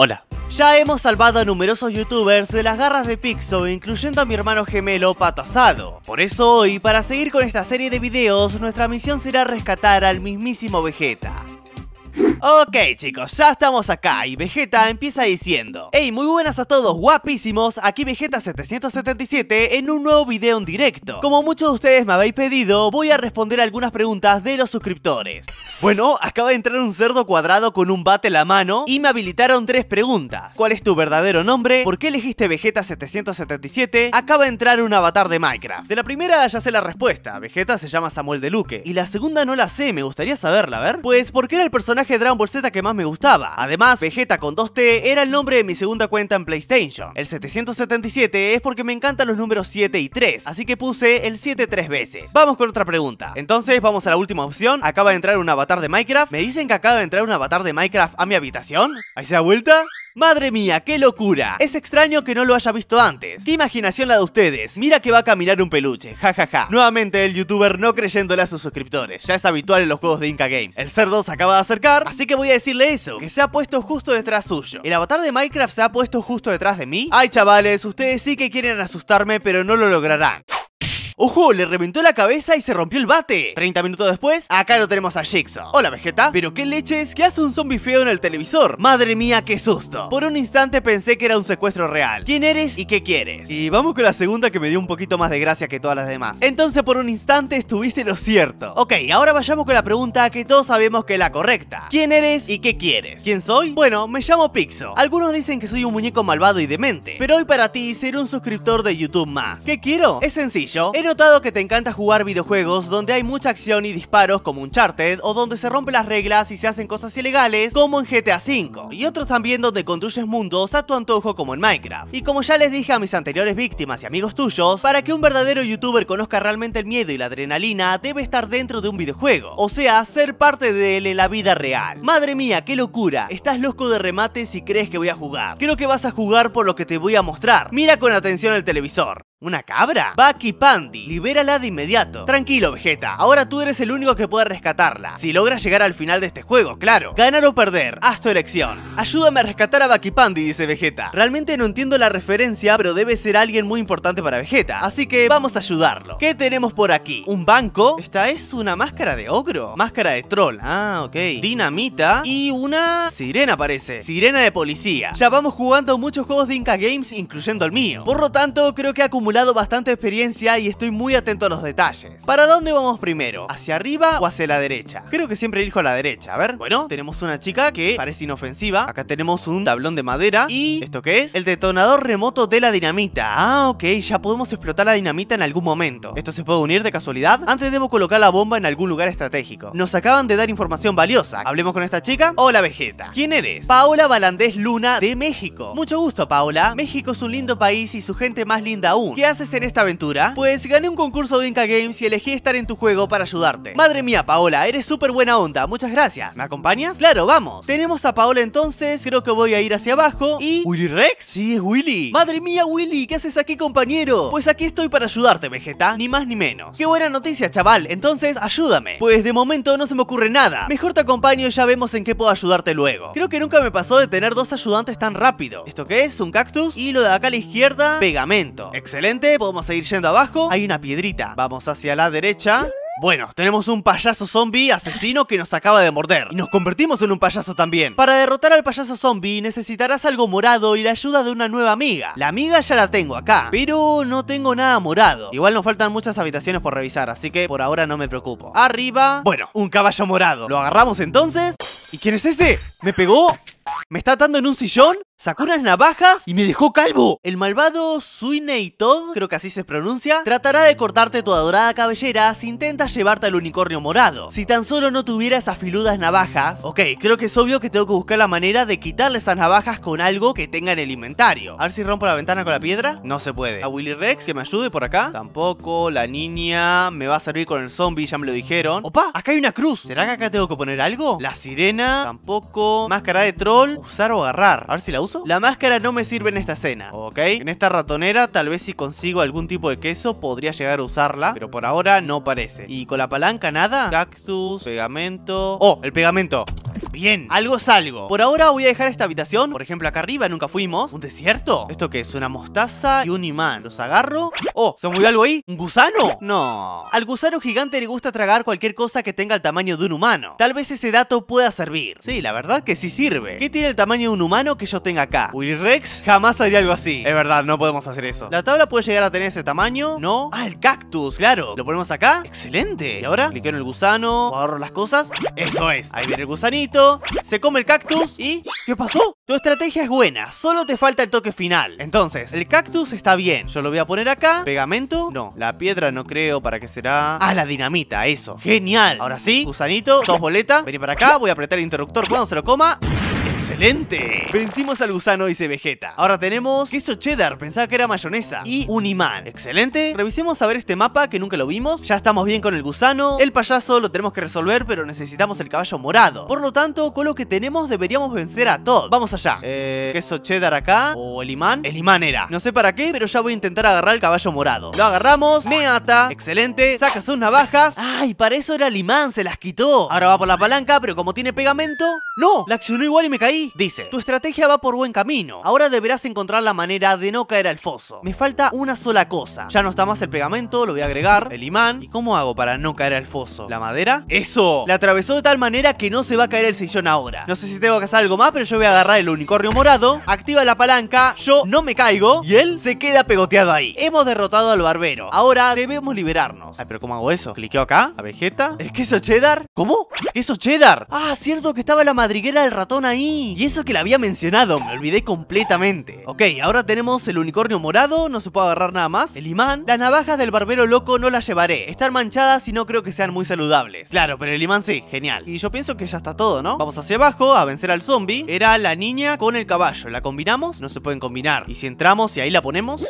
Hola. Ya hemos salvado a numerosos youtubers de las garras de Pixo, incluyendo a mi hermano gemelo Pato Asado. Por eso hoy, para seguir con esta serie de videos, nuestra misión será rescatar al mismísimo Vegeta. Ok chicos, ya estamos acá y Vegeta empieza diciendo Hey, muy buenas a todos guapísimos, aquí Vegeta777 en un nuevo video en directo Como muchos de ustedes me habéis pedido, voy a responder algunas preguntas de los suscriptores Bueno, acaba de entrar un cerdo cuadrado con un bate en la mano y me habilitaron tres preguntas ¿Cuál es tu verdadero nombre? ¿Por qué elegiste Vegeta777? Acaba de entrar un avatar de Minecraft De la primera ya sé la respuesta, Vegeta se llama Samuel de Luque Y la segunda no la sé, me gustaría saberla, a ver Pues qué era el personaje personaje de Dragon Ball Z que más me gustaba. Además, Vegeta con 2T era el nombre de mi segunda cuenta en PlayStation. El 777 es porque me encantan los números 7 y 3, así que puse el 7 tres veces. Vamos con otra pregunta. Entonces, vamos a la última opción. Acaba de entrar un avatar de Minecraft. ¿Me dicen que acaba de entrar un avatar de Minecraft a mi habitación? ¿Ahí se da vuelta? Madre mía, qué locura. Es extraño que no lo haya visto antes. Qué imaginación la de ustedes. Mira que va a caminar un peluche. Ja, ja, ja. Nuevamente el youtuber no creyéndole a sus suscriptores. Ya es habitual en los juegos de Inca Games. El cerdo se acaba de acercar, así que voy a decirle eso. Que se ha puesto justo detrás suyo. ¿El avatar de Minecraft se ha puesto justo detrás de mí? Ay, chavales, ustedes sí que quieren asustarme, pero no lo lograrán. ¡Ojo! Le reventó la cabeza y se rompió el bate 30 minutos después, acá lo tenemos a Jigsaw Hola Vegeta, pero qué leches que hace un zombie feo en el televisor Madre mía, qué susto Por un instante pensé que era un secuestro real ¿Quién eres y qué quieres? Y vamos con la segunda que me dio un poquito más de gracia que todas las demás Entonces por un instante estuviste lo cierto Ok, ahora vayamos con la pregunta que todos sabemos que es la correcta ¿Quién eres y qué quieres? ¿Quién soy? Bueno, me llamo Pixo Algunos dicen que soy un muñeco malvado y demente Pero hoy para ti seré un suscriptor de YouTube más ¿Qué quiero? Es sencillo, notado que te encanta jugar videojuegos donde hay mucha acción y disparos como Uncharted o donde se rompen las reglas y se hacen cosas ilegales como en GTA V y otros también donde construyes mundos a tu antojo como en Minecraft. Y como ya les dije a mis anteriores víctimas y amigos tuyos, para que un verdadero youtuber conozca realmente el miedo y la adrenalina debe estar dentro de un videojuego, o sea, ser parte de él en la vida real. Madre mía, qué locura, estás loco de remate si crees que voy a jugar. Creo que vas a jugar por lo que te voy a mostrar. Mira con atención el televisor. ¿Una cabra? Bucky Pandy, libérala de inmediato. Tranquilo, Vegeta, ahora tú eres el único que puede rescatarla. Si logras llegar al final de este juego, claro. Ganar o perder, haz tu elección. Ayúdame a rescatar a Bucky Pandy, dice Vegeta. Realmente no entiendo la referencia, pero debe ser alguien muy importante para Vegeta, así que vamos a ayudarlo. ¿Qué tenemos por aquí? ¿Un banco? ¿Esta es una máscara de ogro? Máscara de troll, ah, ok. Dinamita y una... sirena parece. Sirena de policía. Ya vamos jugando muchos juegos de Inca Games, incluyendo el mío. Por lo tanto, creo que acumulamos acumulado bastante experiencia y estoy muy atento a los detalles. ¿Para dónde vamos primero? ¿Hacia arriba o hacia la derecha? Creo que siempre elijo la derecha, a ver. Bueno, tenemos una chica que parece inofensiva. Acá tenemos un tablón de madera y... ¿Esto qué es? El detonador remoto de la dinamita. Ah, ok, ya podemos explotar la dinamita en algún momento. ¿Esto se puede unir de casualidad? Antes debo colocar la bomba en algún lugar estratégico. Nos acaban de dar información valiosa. Hablemos con esta chica. Hola, Vegeta. ¿Quién eres? Paola Balandés Luna de México. Mucho gusto, Paola. México es un lindo país y su gente más linda aún. ¿Qué haces en esta aventura? Pues gané un concurso de Inca Games y elegí estar en tu juego para ayudarte. Madre mía, Paola, eres súper buena onda, muchas gracias. ¿Me acompañas? Claro, vamos. Tenemos a Paola entonces, creo que voy a ir hacia abajo. ¿Y Willy Rex? Sí, es Willy. Madre mía, Willy, ¿qué haces aquí, compañero? Pues aquí estoy para ayudarte, Vegeta, ni más ni menos. Qué buena noticia, chaval, entonces ayúdame. Pues de momento no se me ocurre nada. Mejor te acompaño y ya vemos en qué puedo ayudarte luego. Creo que nunca me pasó de tener dos ayudantes tan rápido. ¿Esto qué es? ¿Un cactus? Y lo de acá a la izquierda, pegamento. Excelente podemos seguir yendo abajo. Hay una piedrita. Vamos hacia la derecha. Bueno, tenemos un payaso zombie asesino que nos acaba de morder nos convertimos en un payaso también Para derrotar al payaso zombie necesitarás algo morado y la ayuda de una nueva amiga La amiga ya la tengo acá, pero no tengo nada morado Igual nos faltan muchas habitaciones por revisar, así que por ahora no me preocupo Arriba, bueno, un caballo morado Lo agarramos entonces ¿Y quién es ese? ¿Me pegó? Me está atando en un sillón, sacó unas navajas y me dejó calvo. El malvado Sweeney Todd, creo que así se pronuncia, tratará de cortarte tu adorada cabellera si intentas llevarte al unicornio morado. Si tan solo no tuviera esas filudas navajas... Ok, creo que es obvio que tengo que buscar la manera de quitarle esas navajas con algo que tenga en el inventario. A ver si rompo la ventana con la piedra. No se puede. A Willy Rex, que me ayude por acá. Tampoco. La niña me va a servir con el zombie, ya me lo dijeron. Opa, acá hay una cruz. ¿Será que acá tengo que poner algo? La sirena. Tampoco. Máscara de troll usar o agarrar. A ver si la uso. La máscara no me sirve en esta escena, ¿ok? En esta ratonera, tal vez si consigo algún tipo de queso, podría llegar a usarla. Pero por ahora no parece. Y con la palanca, nada. Cactus, pegamento... ¡Oh, el pegamento! Bien, algo salgo Por ahora voy a dejar esta habitación Por ejemplo, acá arriba nunca fuimos ¿Un desierto? ¿Esto qué es? Una mostaza y un imán Los agarro ¡Oh! ¿Se movió algo ahí? ¿Un gusano? No Al gusano gigante le gusta tragar cualquier cosa que tenga el tamaño de un humano Tal vez ese dato pueda servir Sí, la verdad que sí sirve ¿Qué el tamaño de un humano que yo tenga acá. Willy Rex jamás haría algo así. Es verdad, no podemos hacer eso. La tabla puede llegar a tener ese tamaño. No. Ah, el cactus, claro. Lo ponemos acá. Excelente. Y ahora, le en el gusano, ahorro las cosas. Eso es. Ahí viene el gusanito. Se come el cactus y... ¿Qué pasó? Tu estrategia es buena, solo te falta el toque final. Entonces, el cactus está bien. Yo lo voy a poner acá. ¿Pegamento? No. La piedra no creo, ¿para qué será? Ah, la dinamita, eso. Genial. Ahora sí, gusanito, dos boletas. Vení para acá, voy a apretar el interruptor cuando se lo coma. ¡Excelente! Vencimos al gusano y se vegeta. Ahora tenemos queso cheddar, pensaba que era mayonesa. Y un imán. ¡Excelente! Revisemos a ver este mapa que nunca lo vimos. Ya estamos bien con el gusano. El payaso lo tenemos que resolver, pero necesitamos el caballo morado. Por lo tanto, con lo que tenemos deberíamos vencer a todos. Vamos allá. Eh, queso cheddar acá. O el imán. El imán era. No sé para qué, pero ya voy a intentar agarrar el caballo morado. Lo agarramos. Me ata. Excelente. Saca sus navajas. ¡Ay! Para eso era el imán. Se las quitó. Ahora va por la palanca, pero como tiene pegamento... ¡No! La accionó igual y me cayó ahí, dice, tu estrategia va por buen camino, ahora deberás encontrar la manera de no caer al foso. Me falta una sola cosa, ya no está más el pegamento, lo voy a agregar, el imán, ¿y cómo hago para no caer al foso? ¿La madera? ¡Eso! La atravesó de tal manera que no se va a caer el sillón ahora. No sé si tengo que hacer algo más, pero yo voy a agarrar el unicornio morado, activa la palanca, yo no me caigo y él se queda pegoteado ahí. Hemos derrotado al barbero, ahora debemos liberarnos. Ay, pero ¿cómo hago eso? Cliqueo acá, a vegeta, el queso cheddar, ¿cómo? ¿Queso cheddar? Ah, cierto que estaba la madriguera del ratón ahí. Y eso que la había mencionado, me olvidé completamente. Ok, ahora tenemos el unicornio morado, no se puede agarrar nada más. El imán, las navajas del barbero loco no las llevaré. Están manchadas y no creo que sean muy saludables. Claro, pero el imán sí, genial. Y yo pienso que ya está todo, ¿no? Vamos hacia abajo a vencer al zombie. Era la niña con el caballo. ¿La combinamos? No se pueden combinar. ¿Y si entramos y ahí la ponemos?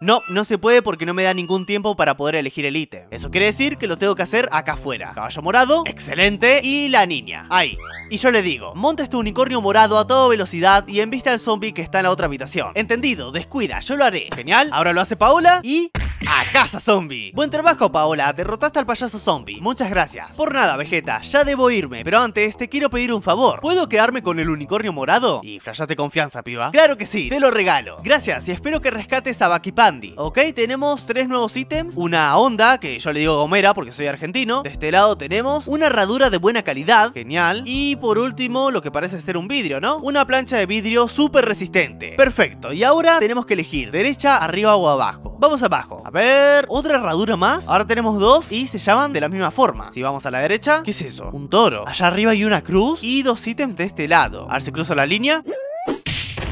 No, no se puede porque no me da ningún tiempo para poder elegir el ítem. Eso quiere decir que lo tengo que hacer acá afuera. Caballo morado, excelente, y la niña. Ahí. Y yo le digo, monta este unicornio morado a toda velocidad y en vista del zombie que está en la otra habitación. Entendido, descuida, yo lo haré. Genial, ahora lo hace Paola y a casa zombie. Buen trabajo Paola, derrotaste al payaso zombie. Muchas gracias. Por nada, Vegeta, ya debo irme, pero antes te quiero pedir un favor. ¿Puedo quedarme con el unicornio morado? Y flashate confianza, piba. Claro que sí, te lo regalo. Gracias y espero que rescates a Baki Pandi. Ok, tenemos tres nuevos ítems, una onda, que yo le digo gomera porque soy argentino. De este lado tenemos una herradura de buena calidad, genial. Y por último, lo que parece ser un vidrio, ¿no? Una plancha de vidrio súper resistente. Perfecto, y ahora tenemos que elegir derecha, arriba o abajo. Vamos abajo. A ver, otra herradura más. Ahora tenemos dos y se llaman de la misma forma. Si vamos a la derecha, ¿qué es eso? Un toro. Allá arriba hay una cruz y dos ítems de este lado. A ver si cruzo la línea.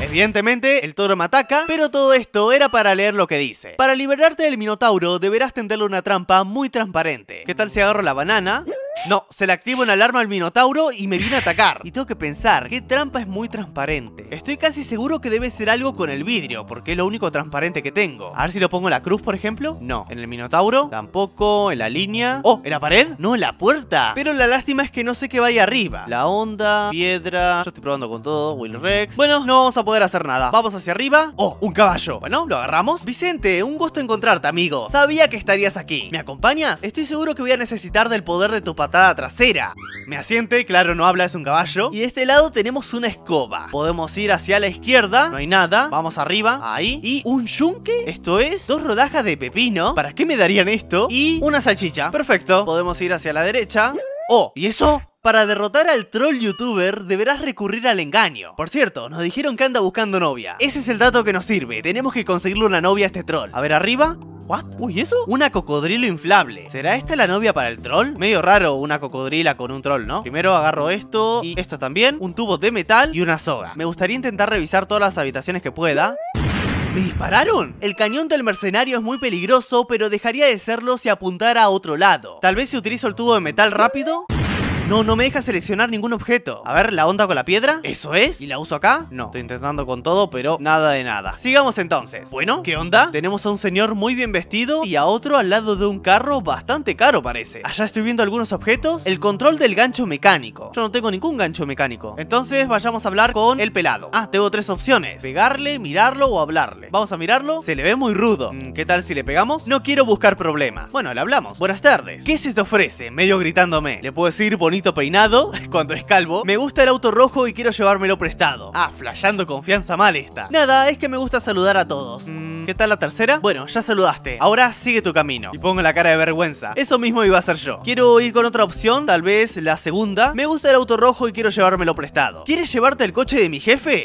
Evidentemente, el toro me ataca, pero todo esto era para leer lo que dice. Para liberarte del Minotauro, deberás tenderle una trampa muy transparente. ¿Qué tal si agarro la banana? No, se le activa una alarma al Minotauro y me viene a atacar. Y tengo que pensar, qué trampa es muy transparente. Estoy casi seguro que debe ser algo con el vidrio, porque es lo único transparente que tengo. A ver si lo pongo en la cruz, por ejemplo. No, en el Minotauro, tampoco, en la línea. Oh, ¿en la pared? No, en la puerta. Pero la lástima es que no sé qué vaya arriba. La onda, piedra... Yo estoy probando con todo, Will Rex. Bueno, no vamos a poder hacer nada. Vamos hacia arriba. Oh, un caballo. Bueno, lo agarramos. Vicente, un gusto encontrarte, amigo. Sabía que estarías aquí. ¿Me acompañas? Estoy seguro que voy a necesitar del poder de tu patrón trasera. Me asiente, claro, no habla, es un caballo. Y de este lado tenemos una escoba. Podemos ir hacia la izquierda, no hay nada. Vamos arriba, ahí. Y un yunque, esto es dos rodajas de pepino. ¿Para qué me darían esto? Y una salchicha. Perfecto. Podemos ir hacia la derecha. Oh, ¿y eso? Para derrotar al troll youtuber deberás recurrir al engaño. Por cierto, nos dijeron que anda buscando novia. Ese es el dato que nos sirve. Tenemos que conseguirle una novia a este troll. A ver, arriba. ¿What? Uy, ¿eso? Una cocodrilo inflable ¿Será esta la novia para el troll? Medio raro una cocodrila con un troll, ¿no? Primero agarro esto y esto también Un tubo de metal y una soga Me gustaría intentar revisar todas las habitaciones que pueda ¿Me dispararon? El cañón del mercenario es muy peligroso Pero dejaría de serlo si apuntara a otro lado Tal vez si utilizo el tubo de metal rápido no, no me deja seleccionar ningún objeto. A ver, la onda con la piedra. ¿Eso es? ¿Y la uso acá? No. Estoy intentando con todo, pero nada de nada. Sigamos entonces. Bueno, ¿qué onda? Tenemos a un señor muy bien vestido y a otro al lado de un carro bastante caro parece. Allá estoy viendo algunos objetos. El control del gancho mecánico. Yo no tengo ningún gancho mecánico. Entonces vayamos a hablar con el pelado. Ah, tengo tres opciones. Pegarle, mirarlo o hablarle. Vamos a mirarlo. Se le ve muy rudo. Mm, ¿Qué tal si le pegamos? No quiero buscar problemas. Bueno, le hablamos. Buenas tardes. ¿Qué se te ofrece? Medio gritándome. Le puedo ir bonito peinado, cuando es calvo. Me gusta el auto rojo y quiero llevármelo prestado. Ah, flasheando confianza mal esta. Nada, es que me gusta saludar a todos. Mm. ¿Qué tal la tercera? Bueno, ya saludaste. Ahora sigue tu camino. Y pongo la cara de vergüenza. Eso mismo iba a ser yo. Quiero ir con otra opción, tal vez la segunda. Me gusta el auto rojo y quiero llevármelo prestado. ¿Quieres llevarte el coche de mi jefe?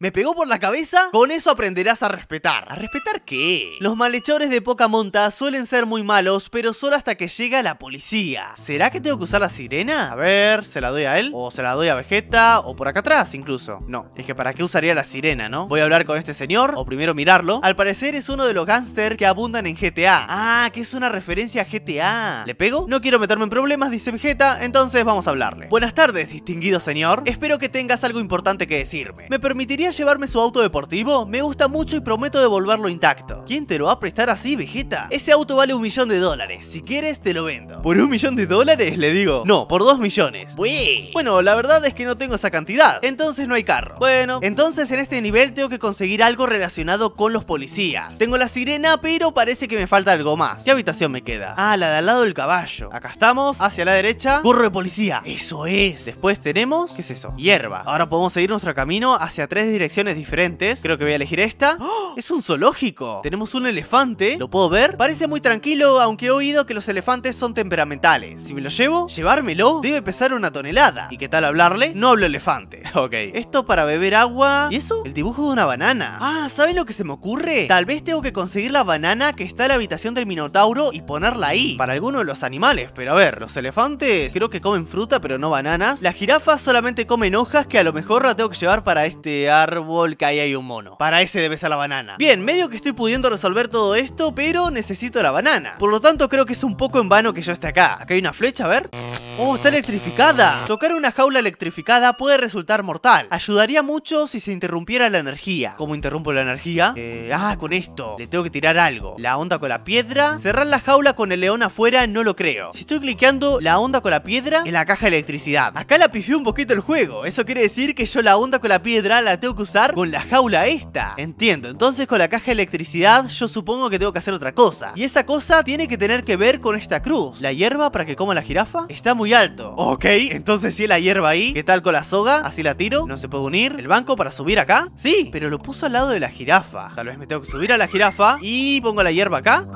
Me pegó por la cabeza, con eso aprenderás a respetar. ¿A respetar qué? Los malhechores de poca monta suelen ser muy malos, pero solo hasta que llega la policía. ¿Será que tengo que usar la sirena? A ver, ¿se la doy a él? ¿O se la doy a Vegeta? ¿O por acá atrás incluso? No, es que ¿para qué usaría la sirena, no? Voy a hablar con este señor, o primero mirarlo. Al parecer es uno de los gángsters que abundan en GTA. Ah, que es una referencia a GTA. ¿Le pego? No quiero meterme en problemas, dice Vegeta, entonces vamos a hablarle. Buenas tardes, distinguido señor. Espero que tengas algo importante que decirme. ¿Me permitiría llevarme su auto deportivo? Me gusta mucho y prometo devolverlo intacto. ¿Quién te lo va a prestar así, Vegeta? Ese auto vale un millón de dólares. Si quieres, te lo vendo. ¿Por un millón de dólares? Le digo. No, por dos millones. Bueno, la verdad es que no tengo esa cantidad. Entonces no hay carro. Bueno, entonces en este nivel tengo que conseguir algo relacionado con los policías. Tengo la sirena, pero parece que me falta algo más. ¿Qué habitación me queda? Ah, la de al lado del caballo. Acá estamos. Hacia la derecha. ¡Corre, de policía. Eso es. Después tenemos... ¿Qué es eso? Hierba. Ahora podemos seguir nuestro camino hacia tres direcciones diferentes. Creo que voy a elegir esta. ¡Oh! Es un zoológico. Tenemos un elefante. ¿Lo puedo ver? Parece muy tranquilo, aunque he oído que los elefantes son temperamentales. Si me lo llevo, llevármelo debe pesar una tonelada. ¿Y qué tal hablarle? No hablo elefante. Ok. Esto para beber agua. ¿Y eso? El dibujo de una banana. Ah, ¿saben lo que se me ocurre? Tal vez tengo que conseguir la banana que está en la habitación del Minotauro y ponerla ahí. Para alguno de los animales. Pero a ver, los elefantes creo que comen fruta, pero no bananas. Las jirafas solamente comen hojas que a lo mejor la tengo que llevar para este árbol, que ahí hay un mono. Para ese debe ser la banana. Bien, medio que estoy pudiendo resolver todo esto, pero necesito la banana. Por lo tanto, creo que es un poco en vano que yo esté acá. Acá hay una flecha, a ver. ¡Oh, está electrificada! Tocar una jaula electrificada puede resultar mortal. Ayudaría mucho si se interrumpiera la energía. ¿Cómo interrumpo la energía? Eh, ah, con esto. Le tengo que tirar algo. La onda con la piedra. Cerrar la jaula con el león afuera, no lo creo. Si estoy cliqueando la onda con la piedra en la caja de electricidad. Acá la pifié un poquito el juego. Eso quiere decir que yo la onda con la piedra la tengo que usar con la jaula esta. Entiendo, entonces con la caja de electricidad yo supongo que tengo que hacer otra cosa. Y esa cosa tiene que tener que ver con esta cruz. ¿La hierba para que coma la jirafa? Está muy alto. Ok, entonces si es la hierba ahí, ¿qué tal con la soga? Así la tiro, no se puede unir. ¿El banco para subir acá? Sí, pero lo puso al lado de la jirafa. Tal vez me tengo que subir a la jirafa y pongo la hierba acá.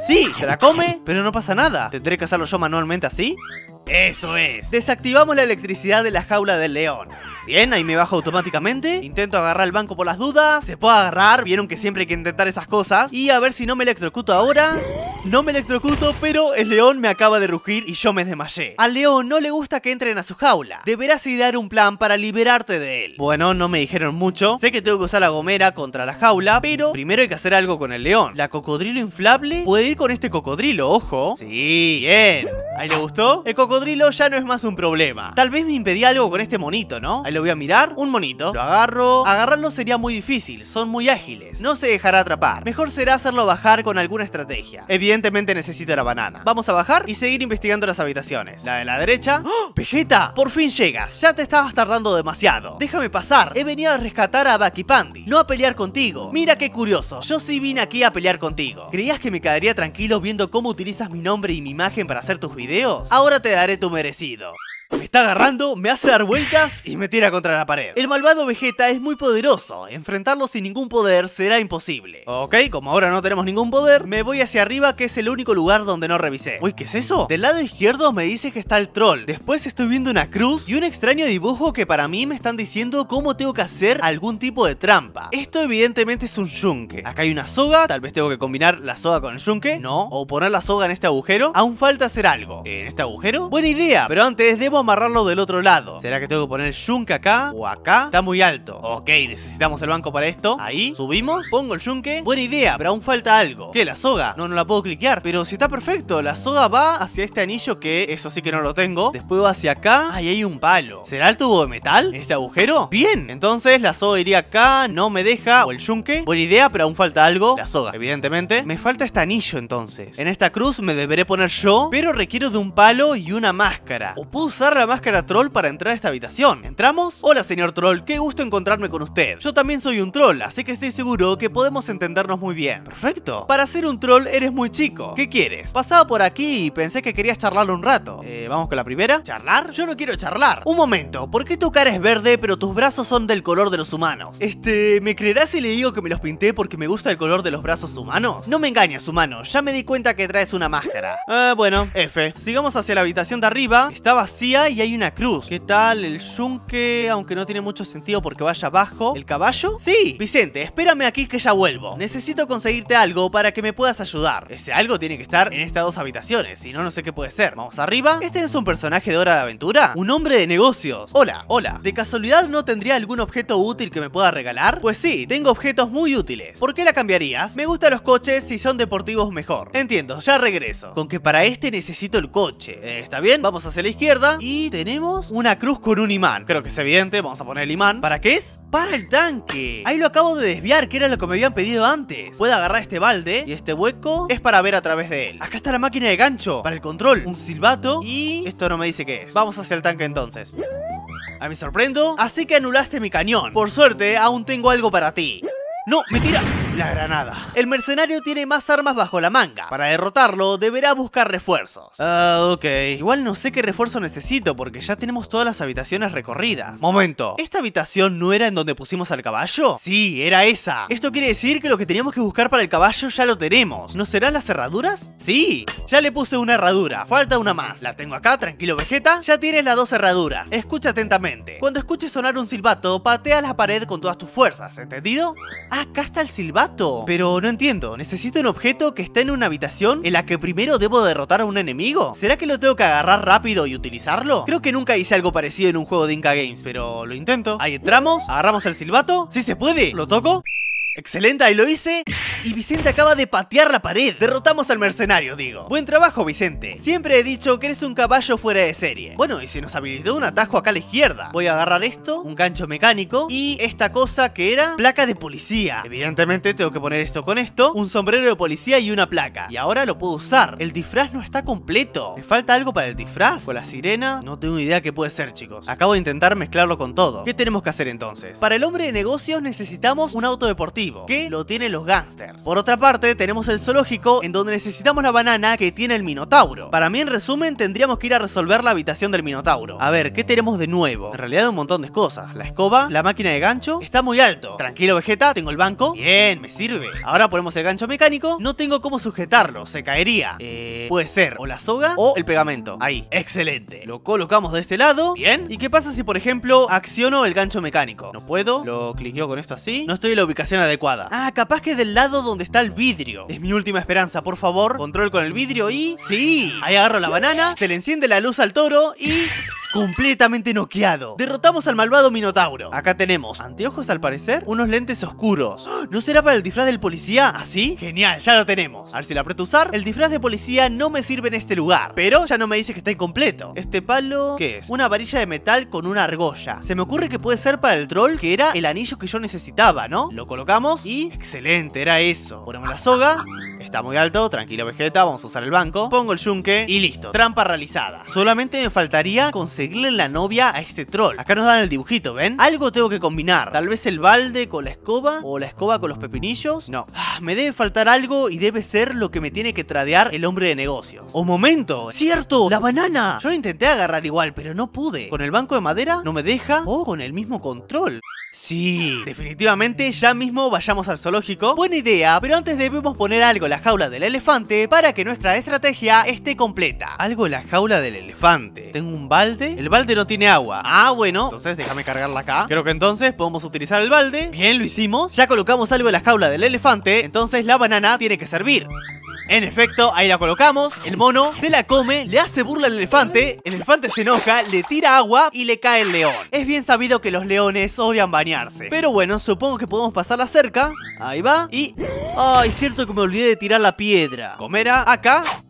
Sí, se la come, pero no pasa nada. ¿Tendré que hacerlo yo manualmente así? Eso es. Desactivamos la electricidad de la jaula del león. Bien, ahí me bajo automáticamente. Intento agarrar el banco por las dudas. Se puede agarrar, vieron que siempre hay que intentar esas cosas. Y a ver si no me electrocuto ahora. No me electrocuto, pero el león me acaba de rugir y yo me desmayé. Al león no le gusta que entren a su jaula. Deberás idear un plan para liberarte de él. Bueno, no me dijeron mucho. Sé que tengo que usar la gomera contra la jaula, pero primero hay que hacer algo con el león. La cocodrilo inflable puede ir con este cocodrilo, ojo. Sí, bien. ¿Ahí le gustó? El cocodrilo cocodrilo ya no es más un problema. Tal vez me impedí algo con este monito, ¿no? Ahí lo voy a mirar, un monito, lo agarro. Agarrarlo sería muy difícil, son muy ágiles, no se dejará atrapar. Mejor será hacerlo bajar con alguna estrategia. Evidentemente necesito la banana. Vamos a bajar y seguir investigando las habitaciones. La de la derecha. ¡Oh! ¡Vegeta! Por fin llegas, ya te estabas tardando demasiado. Déjame pasar, he venido a rescatar a Baki Pandi, no a pelear contigo. Mira qué curioso, yo sí vine aquí a pelear contigo. ¿Creías que me quedaría tranquilo viendo cómo utilizas mi nombre y mi imagen para hacer tus videos? Ahora te daré tu merecido. Me está agarrando, me hace dar vueltas y me tira contra la pared. El malvado Vegeta es muy poderoso, enfrentarlo sin ningún poder será imposible. Ok, como ahora no tenemos ningún poder, me voy hacia arriba que es el único lugar donde no revisé. Uy, ¿qué es eso? Del lado izquierdo me dice que está el troll, después estoy viendo una cruz y un extraño dibujo que para mí me están diciendo cómo tengo que hacer algún tipo de trampa. Esto evidentemente es un yunque. Acá hay una soga, tal vez tengo que combinar la soga con el yunque, no, o poner la soga en este agujero. Aún falta hacer algo. ¿En este agujero? Buena idea, pero antes debo amarrarlo del otro lado? ¿Será que tengo que poner el yunque acá o acá? Está muy alto. Ok, necesitamos el banco para esto. Ahí, subimos, pongo el yunque. Buena idea, pero aún falta algo. ¿Qué? ¿La soga? No, no la puedo cliquear. Pero si está perfecto, la soga va hacia este anillo que eso sí que no lo tengo. Después va hacia acá. Ahí hay un palo. ¿Será el tubo de metal? ¿Este agujero? Bien. Entonces la soga iría acá, no me deja. O el yunque. Buena idea, pero aún falta algo. La soga, evidentemente. Me falta este anillo entonces. En esta cruz me deberé poner yo, pero requiero de un palo y una máscara. O puedo la máscara troll para entrar a esta habitación. ¿Entramos? Hola señor troll, qué gusto encontrarme con usted. Yo también soy un troll, así que estoy seguro que podemos entendernos muy bien. Perfecto. Para ser un troll eres muy chico. ¿Qué quieres? Pasaba por aquí y pensé que querías charlar un rato. Eh, vamos con la primera. ¿Charlar? Yo no quiero charlar. Un momento, ¿por qué tu cara es verde pero tus brazos son del color de los humanos? Este, ¿me creerás si le digo que me los pinté porque me gusta el color de los brazos humanos? No me engañas, humano, ya me di cuenta que traes una máscara. eh, bueno, F. Sigamos hacia la habitación de arriba. Está vacía y hay una cruz. ¿Qué tal el yunque? Aunque no tiene mucho sentido porque vaya abajo. ¿El caballo? Sí. Vicente, espérame aquí que ya vuelvo. Necesito conseguirte algo para que me puedas ayudar. Ese algo tiene que estar en estas dos habitaciones, si no, no sé qué puede ser. Vamos arriba. ¿Este es un personaje de Hora de Aventura? Un hombre de negocios. Hola, hola. ¿De casualidad no tendría algún objeto útil que me pueda regalar? Pues sí, tengo objetos muy útiles. ¿Por qué la cambiarías? Me gustan los coches, si son deportivos mejor. Entiendo, ya regreso. Con que para este necesito el coche. ¿Está bien? Vamos hacia la izquierda y y tenemos una cruz con un imán. Creo que es evidente, vamos a poner el imán. ¿Para qué es? Para el tanque. Ahí lo acabo de desviar, que era lo que me habían pedido antes. Puedo agarrar este balde y este hueco es para ver a través de él. Acá está la máquina de gancho, para el control, un silbato y esto no me dice qué es. Vamos hacia el tanque entonces. A mí sorprendo. Así que anulaste mi cañón. Por suerte, aún tengo algo para ti. No, me tira. La granada. El mercenario tiene más armas bajo la manga. Para derrotarlo, deberá buscar refuerzos. Ah, ok. Igual no sé qué refuerzo necesito porque ya tenemos todas las habitaciones recorridas. Momento. ¿Esta habitación no era en donde pusimos al caballo? Sí, era esa. Esto quiere decir que lo que teníamos que buscar para el caballo ya lo tenemos. ¿No serán las cerraduras? Sí. Ya le puse una herradura. Falta una más. La tengo acá, tranquilo Vegeta. Ya tienes las dos herraduras. Escucha atentamente. Cuando escuches sonar un silbato, patea la pared con todas tus fuerzas. ¿Entendido? Ah, acá está el silbato. Pero no entiendo, necesito un objeto que está en una habitación en la que primero debo derrotar a un enemigo. ¿Será que lo tengo que agarrar rápido y utilizarlo? Creo que nunca hice algo parecido en un juego de Inca Games, pero lo intento. Ahí entramos, agarramos el silbato. ¡Sí se puede! ¿Lo toco? Excelente, ahí lo hice Y Vicente acaba de patear la pared Derrotamos al mercenario, digo Buen trabajo, Vicente Siempre he dicho que eres un caballo fuera de serie Bueno, y se nos habilitó un atajo acá a la izquierda Voy a agarrar esto, un gancho mecánico Y esta cosa que era placa de policía Evidentemente tengo que poner esto con esto Un sombrero de policía y una placa Y ahora lo puedo usar El disfraz no está completo Me falta algo para el disfraz O la sirena, no tengo idea qué puede ser, chicos Acabo de intentar mezclarlo con todo ¿Qué tenemos que hacer entonces? Para el hombre de negocios necesitamos un auto deportivo ¿Qué? que lo tienen los gángsters. Por otra parte, tenemos el zoológico, en donde necesitamos la banana que tiene el Minotauro. Para mí, en resumen, tendríamos que ir a resolver la habitación del Minotauro. A ver, ¿qué tenemos de nuevo? En realidad un montón de cosas. La escoba, la máquina de gancho, está muy alto. Tranquilo, Vegeta, tengo el banco. Bien, me sirve. Ahora ponemos el gancho mecánico. No tengo cómo sujetarlo, se caería. Eh, puede ser o la soga o el pegamento. Ahí, excelente. Lo colocamos de este lado. Bien. ¿Y qué pasa si, por ejemplo, acciono el gancho mecánico? No puedo. Lo cliqueo con esto así. No estoy en la ubicación adecuada Ah, capaz que del lado donde está el vidrio. Es mi última esperanza, por favor. Control con el vidrio y... ¡Sí! Ahí agarro la banana, se le enciende la luz al toro y... Completamente noqueado Derrotamos al malvado Minotauro Acá tenemos anteojos al parecer Unos lentes oscuros ¡Ah! ¿No será para el disfraz del policía? ¿Así? ¿Ah, Genial, ya lo tenemos A ver si la aprieto usar El disfraz de policía no me sirve en este lugar Pero ya no me dice que está incompleto Este palo... ¿Qué es? Una varilla de metal con una argolla Se me ocurre que puede ser para el troll Que era el anillo que yo necesitaba, ¿no? Lo colocamos y... ¡Excelente! Era eso. Ponemos la soga. Está muy alto. Tranquilo, Vegeta. Vamos a usar el banco. Pongo el yunque y listo. Trampa realizada. Solamente me faltaría conseguirle la novia a este troll. Acá nos dan el dibujito, ¿ven? Algo tengo que combinar. Tal vez el balde con la escoba o la escoba con los pepinillos. No. Ah, me debe faltar algo y debe ser lo que me tiene que tradear el hombre de negocios. ¡Oh, momento! ¡Cierto! ¡La banana! Yo intenté agarrar igual, pero no pude. Con el banco de madera no me deja o con el mismo control. Sí, definitivamente ya mismo vayamos al zoológico. Buena idea, pero antes debemos poner algo en la jaula del elefante para que nuestra estrategia esté completa. Algo en la jaula del elefante. ¿Tengo un balde? El balde no tiene agua. Ah, bueno, entonces déjame cargarla acá. Creo que entonces podemos utilizar el balde. Bien, lo hicimos. Ya colocamos algo en la jaula del elefante, entonces la banana tiene que servir. En efecto, ahí la colocamos, el mono se la come, le hace burla al elefante, el elefante se enoja, le tira agua y le cae el león. Es bien sabido que los leones odian bañarse, pero bueno, supongo que podemos pasarla cerca, ahí va, y... ¡Ay, cierto que me olvidé de tirar la piedra! Comerá acá,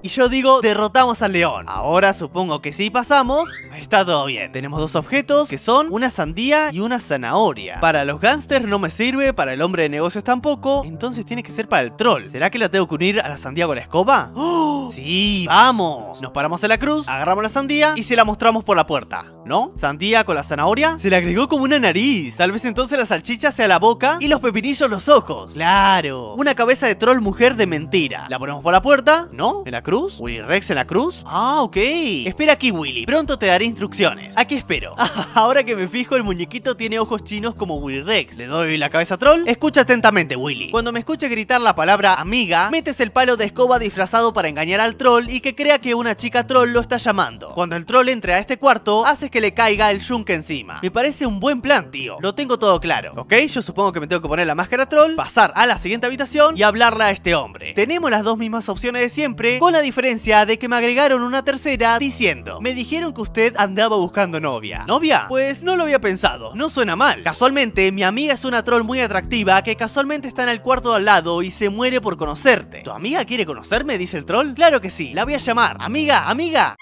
y yo digo, derrotamos al león. Ahora supongo que sí pasamos, está todo bien. Tenemos dos objetos que son una sandía y una zanahoria. Para los gángsters no me sirve, para el hombre de negocios tampoco. Entonces tiene que ser para el troll. ¿Será que la tengo que unir a la sandía con la escoba? ¡Oh! ¡Sí! ¡Vamos! Nos paramos en la cruz, agarramos la sandía y se la mostramos por la puerta. ¿No? ¿Sandía con la zanahoria? Se le agregó como una nariz. Tal vez entonces la salchicha sea la boca y los pepinillos los ojos. ¡Claro! Una cabeza de troll mujer de mentira. La ponemos por la puerta, ¿no? En la Cruz? ¿Willy Rex en la Cruz? Ah, ok. Espera aquí, Willy. Pronto te daré instrucciones. Aquí espero. ahora que me fijo, el muñequito tiene ojos chinos como Willy Rex. ¿Le doy la cabeza a troll? Escucha atentamente, Willy. Cuando me escuche gritar la palabra amiga, metes el palo de escoba disfrazado para engañar al troll y que crea que una chica troll lo está llamando. Cuando el troll entre a este cuarto, haces que le caiga el shunk encima. Me parece un buen plan, tío. Lo tengo todo claro. Ok, yo supongo que me tengo que poner la máscara troll, pasar a la siguiente habitación y hablarle a este hombre. Tenemos las dos mismas opciones de siempre con la diferencia de que me agregaron una tercera diciendo, me dijeron que usted andaba buscando novia. ¿Novia? Pues no lo había pensado, no suena mal. Casualmente, mi amiga es una troll muy atractiva que casualmente está en el cuarto de al lado y se muere por conocerte. ¿Tu amiga quiere conocerme? dice el troll. Claro que sí, la voy a llamar. Amiga, amiga.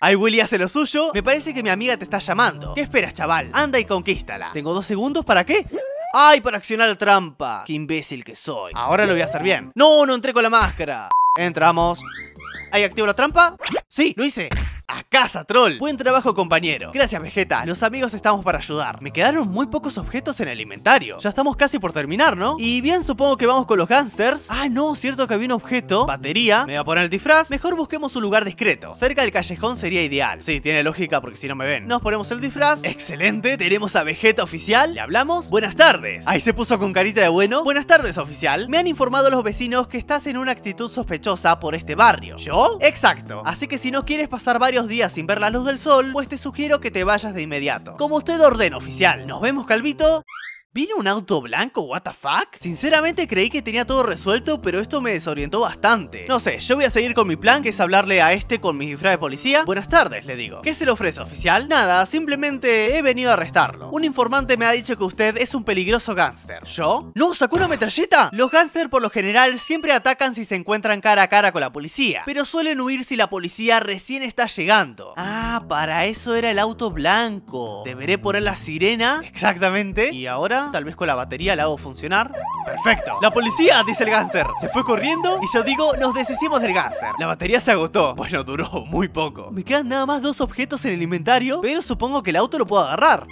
Ay, Willy hace lo suyo. Me parece que mi amiga te está llamando. ¿Qué esperas, chaval? Anda y conquístala. ¿Tengo dos segundos para qué? ¡Ay, para accionar la trampa! ¡Qué imbécil que soy! Ahora lo voy a hacer bien. ¡No, no entré con la máscara! Entramos. ¿Hay activo la trampa? ¡Sí, lo hice! ¡A casa, troll! Buen trabajo, compañero. Gracias, Vegeta. Los amigos estamos para ayudar. Me quedaron muy pocos objetos en el inventario. Ya estamos casi por terminar, ¿no? Y bien, supongo que vamos con los gánsters. Ah, no, cierto que había un objeto. Batería. Me voy a poner el disfraz. Mejor busquemos un lugar discreto. Cerca del callejón sería ideal. Sí, tiene lógica porque si no me ven. Nos ponemos el disfraz. Excelente. Tenemos a Vegeta oficial. ¿Le hablamos? Buenas tardes. Ahí se puso con carita de bueno. Buenas tardes, oficial. Me han informado los vecinos que estás en una actitud sospechosa por este barrio. ¿Yo? Exacto. Así que si no quieres pasar varios días sin ver la luz del sol, pues te sugiero que te vayas de inmediato. Como usted ordena, oficial. Nos vemos, Calvito. ¿Vino un auto blanco? ¿What the fuck? Sinceramente creí que tenía todo resuelto, pero esto me desorientó bastante. No sé, yo voy a seguir con mi plan, que es hablarle a este con mi disfraz de policía. Buenas tardes, le digo. ¿Qué se le ofrece, oficial? Nada, simplemente he venido a arrestarlo. Un informante me ha dicho que usted es un peligroso gángster. ¿Yo? ¿No sacó una metralleta? Los gángsters por lo general siempre atacan si se encuentran cara a cara con la policía, pero suelen huir si la policía recién está llegando. Ah, para eso era el auto blanco. Deberé poner la sirena. Exactamente. Y ahora tal vez con la batería la hago funcionar. Perfecto. La policía, dice el gánster. Se fue corriendo y yo digo, nos deshicimos del gánster. La batería se agotó. Bueno, duró muy poco. Me quedan nada más dos objetos en el inventario, pero supongo que el auto lo puedo agarrar.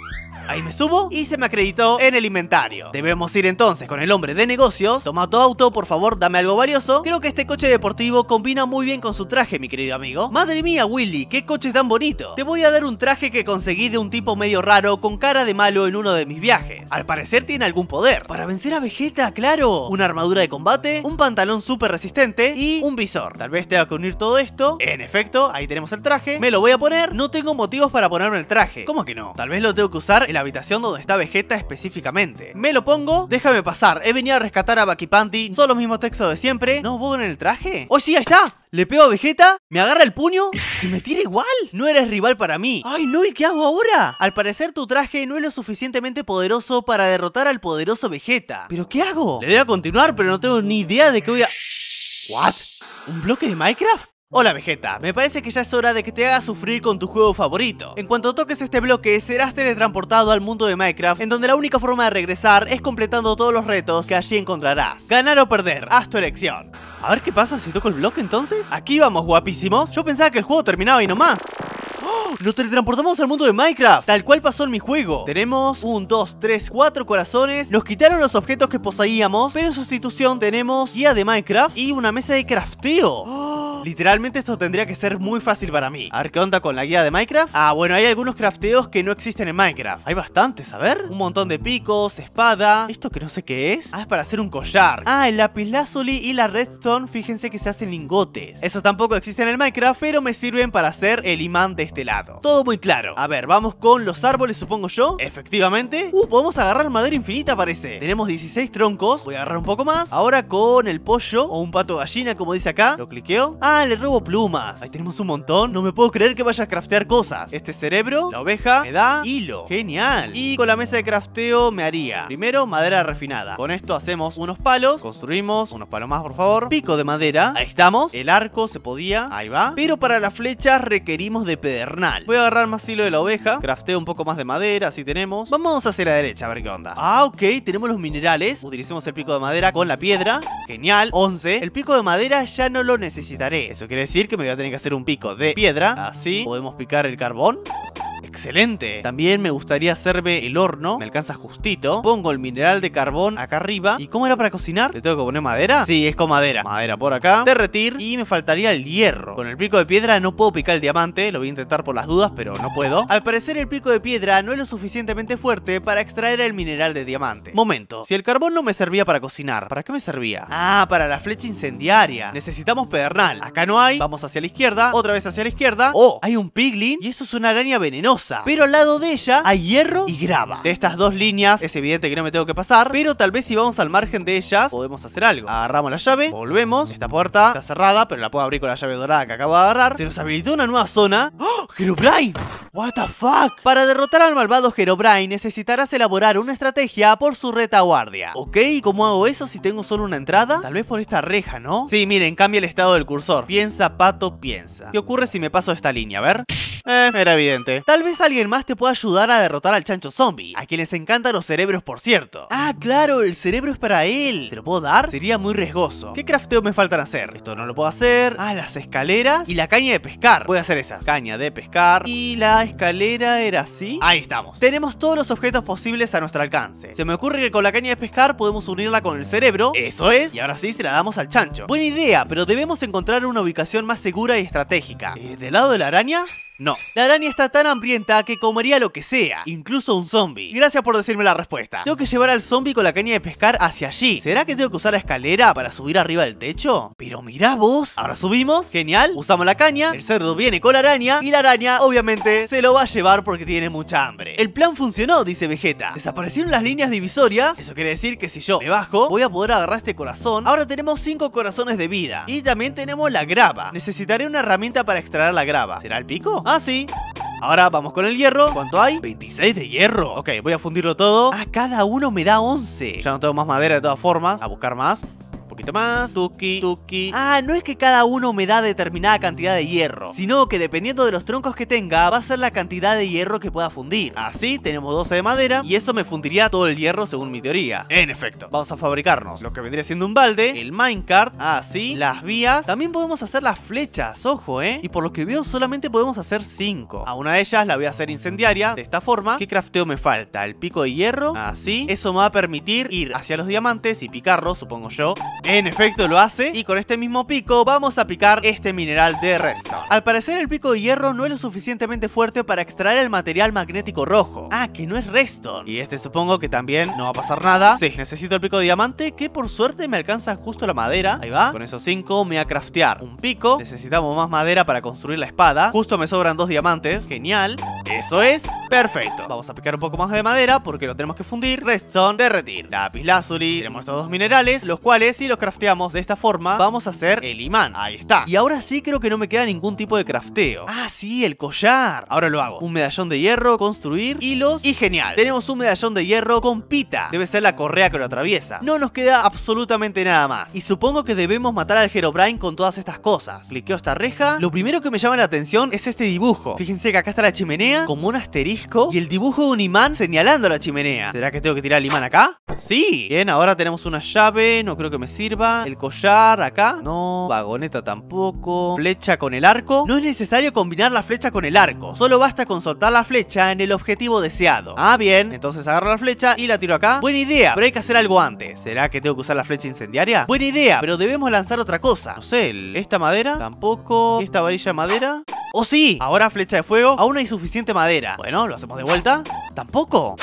Ahí me subo y se me acreditó en el inventario. Debemos ir entonces con el hombre de negocios. Toma tu auto, por favor, dame algo valioso. Creo que este coche deportivo combina muy bien con su traje, mi querido amigo. Madre mía, Willy, qué coche tan bonito. Te voy a dar un traje que conseguí de un tipo medio raro con cara de malo en uno de mis viajes. Al parecer tiene algún poder. Para vencer a Vegeta, claro. Una armadura de combate, un pantalón súper resistente y un visor. Tal vez tenga que unir todo esto. En efecto, ahí tenemos el traje. Me lo voy a poner. No tengo motivos para ponerme el traje. ¿Cómo que no? Tal vez lo tengo que usar en la habitación donde está Vegeta específicamente. Me lo pongo, déjame pasar, he venido a rescatar a Bucky Panty, son los mismos textos de siempre. ¿No puedo en el traje? ¡Oh sí, ahí está! Le pego a Vegeta, me agarra el puño y me tira igual. No eres rival para mí. Ay, no, ¿y qué hago ahora? Al parecer tu traje no es lo suficientemente poderoso para derrotar al poderoso Vegeta. ¿Pero qué hago? Le voy a continuar, pero no tengo ni idea de qué voy a... ¿What? ¿Un bloque de Minecraft? Hola Vegeta, me parece que ya es hora de que te hagas sufrir con tu juego favorito. En cuanto toques este bloque, serás teletransportado al mundo de Minecraft, en donde la única forma de regresar es completando todos los retos que allí encontrarás. Ganar o perder, haz tu elección. A ver qué pasa si toco el bloque entonces. Aquí vamos, guapísimos. Yo pensaba que el juego terminaba y no más. ¡Oh! ¡Nos teletransportamos al mundo de Minecraft! Tal cual pasó en mi juego. Tenemos un, dos, tres, cuatro corazones. Nos quitaron los objetos que poseíamos, pero en sustitución tenemos guía de Minecraft y una mesa de crafteo. ¡Oh! Literalmente esto tendría que ser muy fácil para mí. A ver qué onda con la guía de Minecraft. Ah, bueno, hay algunos crafteos que no existen en Minecraft. Hay bastantes, a ver. Un montón de picos, espada. Esto que no sé qué es. Ah, es para hacer un collar. Ah, el lazuli y la redstone, fíjense que se hacen lingotes. Eso tampoco existe en el Minecraft, pero me sirven para hacer el imán de este lado. Todo muy claro. A ver, vamos con los árboles, supongo yo. Efectivamente. Uh, podemos agarrar madera infinita, parece. Tenemos 16 troncos. Voy a agarrar un poco más. Ahora con el pollo o un pato gallina, como dice acá. Lo cliqueo. Ah, le robo plumas. Ahí tenemos un montón. No me puedo creer que vaya a craftear cosas. Este cerebro, la oveja, me da hilo. Genial. Y con la mesa de crafteo me haría. Primero, madera refinada. Con esto hacemos unos palos. Construimos unos palos más, por favor. Pico de madera. Ahí estamos. El arco se podía. Ahí va. Pero para las flechas requerimos de pedernal. Voy a agarrar más hilo de la oveja. Crafteo un poco más de madera. Así tenemos. Vamos hacia la derecha a ver qué onda. Ah, ok. Tenemos los minerales. Utilicemos el pico de madera con la piedra. Genial. 11. El pico de madera ya no lo necesitaré. Eso quiere decir que me voy a tener que hacer un pico de piedra. Así podemos picar el carbón excelente. También me gustaría hacerme el horno, me alcanza justito. Pongo el mineral de carbón acá arriba. ¿Y cómo era para cocinar? ¿Le tengo que poner madera? Sí, es con madera. Madera por acá, derretir y me faltaría el hierro. Con el pico de piedra no puedo picar el diamante, lo voy a intentar por las dudas, pero no puedo. Al parecer el pico de piedra no es lo suficientemente fuerte para extraer el mineral de diamante. Momento, si el carbón no me servía para cocinar, ¿para qué me servía? Ah, para la flecha incendiaria. Necesitamos pedernal. Acá no hay, vamos hacia la izquierda, otra vez hacia la izquierda. Oh, hay un piglin y eso es una araña venenosa. Pero al lado de ella hay hierro y grava. De estas dos líneas es evidente que no me tengo que pasar, pero tal vez si vamos al margen de ellas podemos hacer algo. Agarramos la llave, volvemos. Esta puerta está cerrada, pero la puedo abrir con la llave dorada que acabo de agarrar. Se nos habilitó una nueva zona. ¡Oh! ¡Herobrine! ¡What the fuck! Para derrotar al malvado Herobrine necesitarás elaborar una estrategia por su retaguardia. ¿Ok? ¿Cómo hago eso si tengo solo una entrada? Tal vez por esta reja, ¿no? Sí, miren, cambia el estado del cursor. Piensa, pato, piensa. ¿Qué ocurre si me paso esta línea? A ver. Eh, era evidente. Tal vez alguien más te pueda ayudar a derrotar al chancho zombie, a quien les encantan los cerebros por cierto. Ah, claro, el cerebro es para él. ¿Se lo puedo dar? Sería muy riesgoso. ¿Qué crafteo me faltan hacer? Esto no lo puedo hacer. Ah, las escaleras y la caña de pescar. Voy a hacer esas. Caña de pescar y la escalera era así. Ahí estamos. Tenemos todos los objetos posibles a nuestro alcance. Se me ocurre que con la caña de pescar podemos unirla con el cerebro. Eso es. Y ahora sí se la damos al chancho. Buena idea, pero debemos encontrar una ubicación más segura y estratégica. Eh, ¿Del lado de la araña? No. La araña está tan hambrienta que comería lo que sea, incluso un zombie. Gracias por decirme la respuesta. Tengo que llevar al zombie con la caña de pescar hacia allí. ¿Será que tengo que usar la escalera para subir arriba del techo? Pero mirá vos. Ahora subimos. Genial. Usamos la caña. El cerdo viene con la araña. Y la araña, obviamente, se lo va a llevar porque tiene mucha hambre. El plan funcionó, dice Vegeta. Desaparecieron las líneas divisorias. Eso quiere decir que si yo me bajo, voy a poder agarrar este corazón. Ahora tenemos 5 corazones de vida. Y también tenemos la grava. Necesitaré una herramienta para extraer la grava. ¿Será el pico? Ah, sí. Ahora vamos con el hierro. ¿Cuánto hay? 26 de hierro. Ok, voy a fundirlo todo. A cada uno me da 11. Ya no tengo más madera de todas formas. A buscar más poquito más, tuki, tuki. Ah, no es que cada uno me da determinada cantidad de hierro, sino que dependiendo de los troncos que tenga, va a ser la cantidad de hierro que pueda fundir. Así tenemos 12 de madera y eso me fundiría todo el hierro según mi teoría. En efecto, vamos a fabricarnos lo que vendría siendo un balde, el minecart, así, las vías. También podemos hacer las flechas, ojo, ¿eh? Y por lo que veo solamente podemos hacer 5. A una de ellas la voy a hacer incendiaria, de esta forma. ¿Qué crafteo me falta? El pico de hierro, así. Eso me va a permitir ir hacia los diamantes y picarlos, supongo yo. En efecto lo hace y con este mismo pico vamos a picar este mineral de resto. Al parecer el pico de hierro no es lo suficientemente fuerte para extraer el material magnético rojo. Ah, que no es resto. Y este supongo que también no va a pasar nada. Sí, necesito el pico de diamante que por suerte me alcanza justo la madera. Ahí va. Con esos cinco me voy a craftear un pico. Necesitamos más madera para construir la espada. Justo me sobran dos diamantes. Genial. Eso es. Perfecto. Vamos a picar un poco más de madera porque lo tenemos que fundir. Redstone, derretir. Lapis lazuli. Tenemos estos dos minerales, los cuales si los crafteamos de esta forma, vamos a hacer el imán. Ahí está. Y ahora sí creo que no me queda ningún tipo de crafteo. Ah, sí, el collar. Ahora lo hago. Un medallón de hierro, construir, hilos y genial. Tenemos un medallón de hierro con pita. Debe ser la correa que lo atraviesa. No nos queda absolutamente nada más. Y supongo que debemos matar al Herobrine con todas estas cosas. Cliqueo esta reja. Lo primero que me llama la atención es este dibujo. Fíjense que acá está la chimenea como un asterisco y el dibujo de un imán señalando la chimenea. ¿Será que tengo que tirar el imán acá? Sí. Bien, ahora tenemos una llave. No creo que me sirva el collar acá. No, vagoneta tampoco. Flecha con el arco. No es necesario combinar la flecha con el arco. Solo basta con soltar la flecha en el objetivo deseado. Ah, bien. Entonces agarro la flecha y la tiro acá. Buena idea, pero hay que hacer algo antes. ¿Será que tengo que usar la flecha incendiaria? Buena idea, pero debemos lanzar otra cosa. No sé, esta madera tampoco. Esta varilla de madera. ¡Oh, sí! Ahora flecha de fuego. Aún hay suficiente madera. Bueno, lo hacemos de vuelta. ¿Tampoco?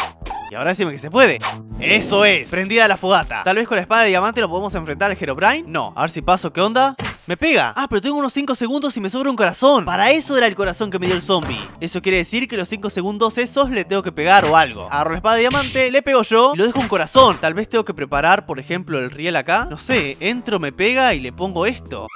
Y ahora decime que se puede. ¡Eso es! Prendida la fogata. Tal vez con la espada de diamante lo podemos enfrentar al Herobrine. No. A ver si paso, ¿qué onda? ¡Me pega! Ah, pero tengo unos 5 segundos y me sobra un corazón. Para eso era el corazón que me dio el zombie. Eso quiere decir que los 5 segundos esos le tengo que pegar o algo. Agarro la espada de diamante, le pego yo y lo dejo un corazón. Tal vez tengo que preparar, por ejemplo, el riel acá. No sé, entro, me pega y le pongo esto.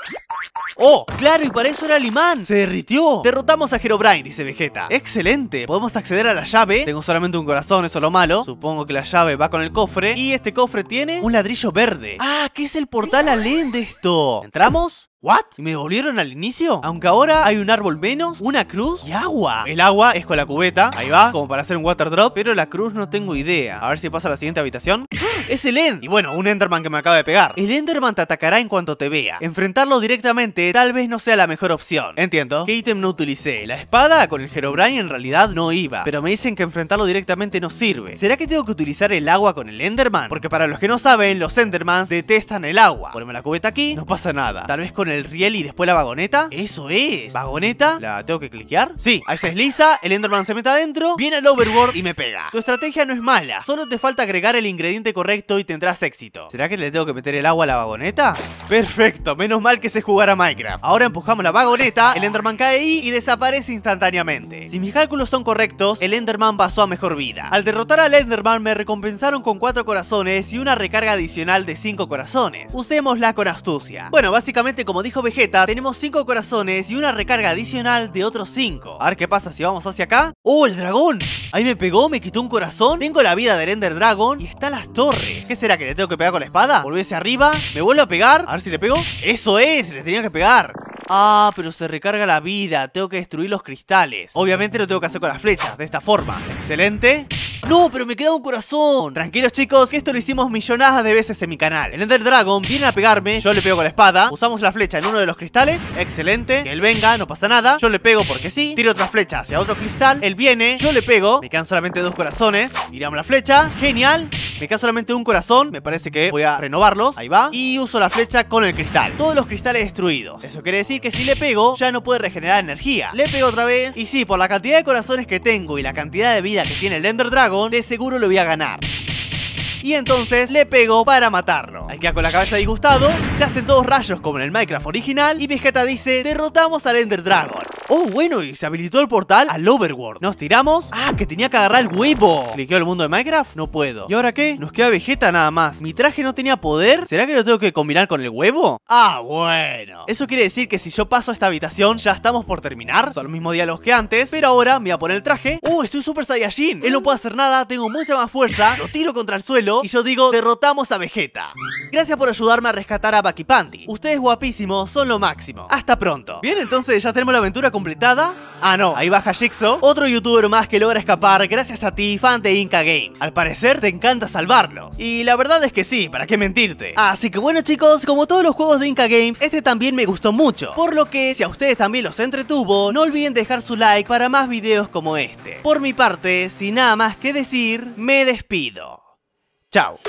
¡Oh! ¡Claro! ¡Y para eso era el imán! ¡Se derritió! Derrotamos a Herobrine, dice Vegeta. ¡Excelente! Podemos acceder a la llave. Tengo solamente un corazón, eso es lo malo. Supongo que la llave va con el cofre. Y este cofre tiene un ladrillo verde. ¡Ah! ¿Qué es el portal al de esto? ¿Entramos? ¿What? ¿Me volvieron al inicio? Aunque ahora hay un árbol menos, una cruz y agua. El agua es con la cubeta, ahí va, como para hacer un water drop, pero la cruz no tengo idea. A ver si pasa a la siguiente habitación. ¡Ah! ¡Es el End! Y bueno, un Enderman que me acaba de pegar. El Enderman te atacará en cuanto te vea. Enfrentarlo directamente tal vez no sea la mejor opción. Entiendo. ¿Qué ítem no utilicé? La espada con el Herobrine en realidad no iba, pero me dicen que enfrentarlo directamente no sirve. ¿Será que tengo que utilizar el agua con el Enderman? Porque para los que no saben, los Endermans detestan el agua. Ponme la cubeta aquí, no pasa nada. Tal vez con el el riel y después la vagoneta. Eso es. Vagoneta. ¿La tengo que cliquear? Sí. Ahí se desliza. El Enderman se mete adentro. Viene al Overworld y me pega. Tu estrategia no es mala. Solo te falta agregar el ingrediente correcto y tendrás éxito. ¿Será que le tengo que meter el agua a la vagoneta? Perfecto. Menos mal que se jugara Minecraft. Ahora empujamos la vagoneta. El Enderman cae ahí y desaparece instantáneamente. Si mis cálculos son correctos, el Enderman pasó a mejor vida. Al derrotar al Enderman me recompensaron con cuatro corazones y una recarga adicional de cinco corazones. Usémosla con astucia. Bueno, básicamente como dijo Vegeta, tenemos 5 corazones y una recarga adicional de otros 5. A ver qué pasa si vamos hacia acá. ¡Oh, el dragón! Ahí me pegó, me quitó un corazón. Tengo la vida del Ender Dragon y está las torres. ¿Qué será que le tengo que pegar con la espada? Volviese arriba, me vuelvo a pegar. A ver si le pego. ¡Eso es! Le tenía que pegar. Ah, pero se recarga la vida. Tengo que destruir los cristales. Obviamente lo tengo que hacer con las flechas, de esta forma. Excelente. ¡No, pero me queda un corazón! Tranquilos chicos, que esto lo hicimos millonadas de veces en mi canal. El Ender Dragon viene a pegarme, yo le pego con la espada, usamos la flecha en uno de los cristales, excelente, él venga, no pasa nada, yo le pego porque sí, tiro otra flecha hacia otro cristal, él viene, yo le pego, me quedan solamente dos corazones, tiramos la flecha, genial, me queda solamente un corazón, me parece que voy a renovarlos, ahí va, y uso la flecha con el cristal. Todos los cristales destruidos, eso quiere decir que si le pego, ya no puede regenerar energía. Le pego otra vez, y sí, por la cantidad de corazones que tengo y la cantidad de vida que tiene el Ender Dragon, de seguro lo voy a ganar y entonces le pegó para matarlo. Ahí queda con la cabeza disgustado, se hacen todos rayos como en el Minecraft original y Vegeta dice, derrotamos al Ender Dragon. Oh, bueno, y se habilitó el portal al Overworld. Nos tiramos. Ah, que tenía que agarrar el huevo. quedó el mundo de Minecraft? No puedo. ¿Y ahora qué? Nos queda Vegeta nada más. ¿Mi traje no tenía poder? ¿Será que lo tengo que combinar con el huevo? Ah, bueno. Eso quiere decir que si yo paso a esta habitación ya estamos por terminar. Son los mismos diálogos que antes, pero ahora me voy a poner el traje. Oh, estoy Super Saiyajin. Él no puede hacer nada, tengo mucha más fuerza. Lo tiro contra el suelo y yo digo derrotamos a Vegeta. Gracias por ayudarme a rescatar a Bucky Ustedes guapísimos, son lo máximo. Hasta pronto. Bien, entonces ya tenemos la aventura completada. Ah no, ahí baja Jigsaw, otro youtuber más que logra escapar gracias a ti, fan de Inca Games. Al parecer te encanta salvarlos. Y la verdad es que sí, ¿para qué mentirte? Así que bueno chicos, como todos los juegos de Inca Games, este también me gustó mucho. Por lo que, si a ustedes también los entretuvo, no olviden dejar su like para más videos como este. Por mi parte, sin nada más que decir, me despido. Tchau!